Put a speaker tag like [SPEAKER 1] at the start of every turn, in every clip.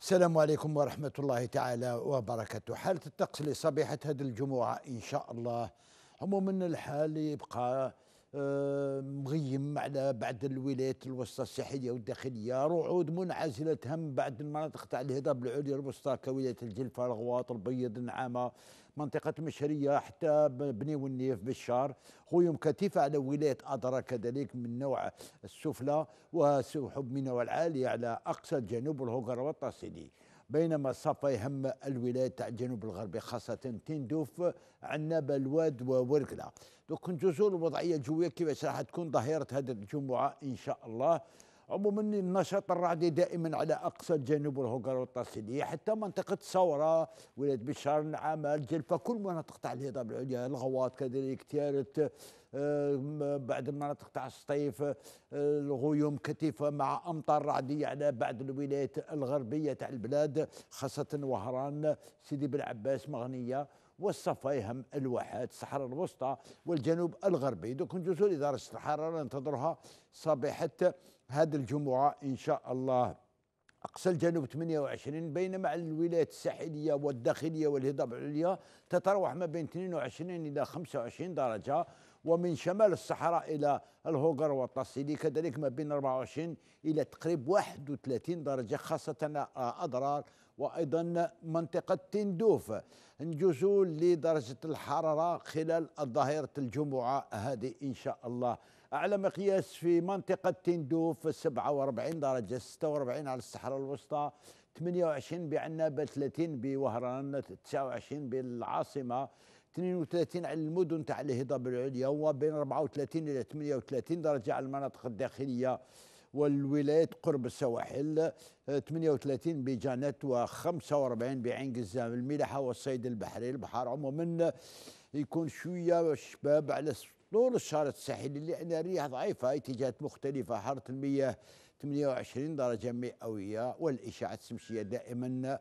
[SPEAKER 1] السلام عليكم ورحمة الله تعالى وبركاته حالة الطقس لصبيحة هذه الجمعة إن شاء الله عموما الحال يبقى مغيم على بعض الولايات الوسطى الساحليه والداخليه رعود منعزله تهم بعض المناطق تاع الهضاب العليا الوسطى كولايه الجلفه الغواط البيض النعامه منطقه مشريه حتى بني والنيف بالشار خيوم كثيفه على ولايه ادرا كذلك من نوع السفلى وسحب من نوع العالي على اقصى الجنوب والهوكر والتاسيدي بينما صفى يهم الولايات تاع الجنوب الغربي خاصة تندوف عنابة الواد وورقلة دوك نجوزو الوضعية الجوية كيفاش راح تكون ظهيرة هذه الجمعة إن شاء الله عموما النشاط الرعدي دائما على اقصى الجنوب والهجره والترسيليه حتى منطقه ثوره ولايه بشار نعم، النعامه جلفه كل مناطق تاع الهضاب العليا الغواط كذلك تيارت آه، بعد المناطق تاع الصيف آه، الغيوم كثيفه مع امطار رعديه على بعض الولايات الغربيه تاع البلاد خاصه وهران سيدي بن عباس مغنيه والصفايهم الواحات الصحراء الوسطى والجنوب الغربي دوك نجوزوا لدار الصحراء ننتظروها صبيحه هذا الجمعه ان شاء الله أقصى الجنوب 28 بينما على الولايات الساحلية والداخلية والهضاب العليا تتراوح ما بين 22 إلى 25 درجة ومن شمال الصحراء إلى الهوغر والتصيلي كذلك ما بين 24 إلى تقريب 31 درجة خاصة أضرار وأيضا منطقة تندوف نجوزوا لدرجة الحرارة خلال ظهيره الجمعة هذه إن شاء الله أعلى مقياس في منطقة تندوف 47 درجة 46 على الصحراء الوسطى 28 بعنابة 30 بوهران 29 بالعاصمة 32 على المدن تاع الهضاب العليا وبين 34 الى 38 درجه على المناطق الداخليه والولايات قرب السواحل 38 بجانت و45 بعين قزام الملاحه والصيد البحري البحر عموما يكون شويه شباب على طول الشارع الساحلي لان الرياح ضعيفه اتجاهات مختلفه حاره المياه 28 درجه مئويه والاشعه الشمسيه دائما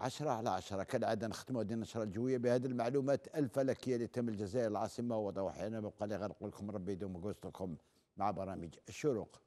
[SPEAKER 1] عشرة على عشرة كالعادة نختم هذه النشرة الجوية بهذه المعلومات الفلكية لتم الجزائر العاصمة وضوحها مبقى لي غير نقول لكم ربي يدوم وقوستكم مع برامج الشروق